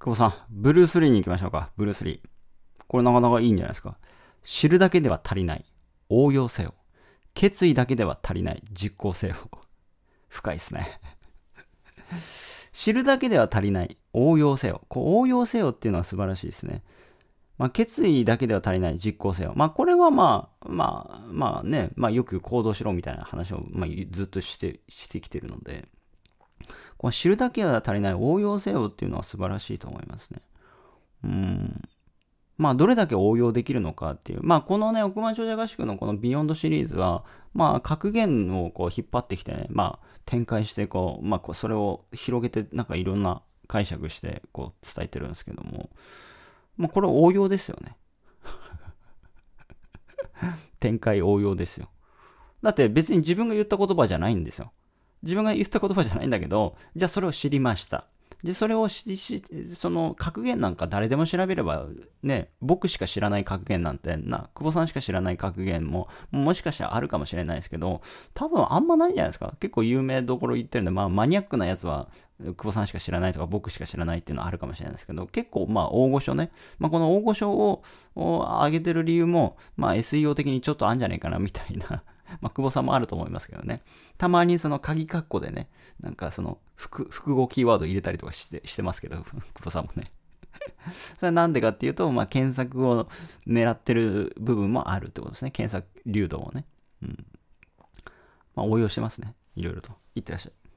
久保さん、ブルース・リーに行きましょうか。ブルース・リー。これなかなかいいんじゃないですか。知るだけでは足りない。応用せよ。決意だけでは足りない。実行せよ。深いですね。知るだけでは足りない。応用せよ。こう応用せよっていうのは素晴らしいですね。まあ、決意だけでは足りない実行せよ。まあ、これはまあ、まあ、まあね、まあ、よく行動しろみたいな話を、まあ、ずっとして、してきてるので、この知るだけでは足りない応用せよっていうのは素晴らしいと思いますね。うん。まあ、どれだけ応用できるのかっていう。まあ、このね、億万長者合宿のこのビヨンドシリーズは、まあ、格言をこう引っ張ってきてね、まあ、展開して、こう、まあ、それを広げて、なんかいろんな解釈して、こう、伝えてるんですけども、まあ、これ応用ですよね。展開応用ですよ。だって別に自分が言った言葉じゃないんですよ。自分が言った言葉じゃないんだけど、じゃあそれを知りました。で、それをその格言なんか誰でも調べれば、ね、僕しか知らない格言なんてな、久保さんしか知らない格言も、もしかしたらあるかもしれないですけど、多分あんまないんじゃないですか。結構有名どころ言ってるんで、まあマニアックなやつは、久保さんしか知らないとか、僕しか知らないっていうのはあるかもしれないですけど、結構まあ大御所ね。まあこの大御所を上げてる理由も、まあ SEO 的にちょっとあんじゃないかなみたいなまあ、久保さんもあると思いますけどね。たまにその鍵括弧でね、なんかその複合キーワード入れたりとかしてしてますけど、久保さんもね。それはなんでかっていうと、まあ、検索を狙ってる部分もあるってことですね。検索流動をね。うん。まあ、応用してますね。いろいろと。いってらっしゃい。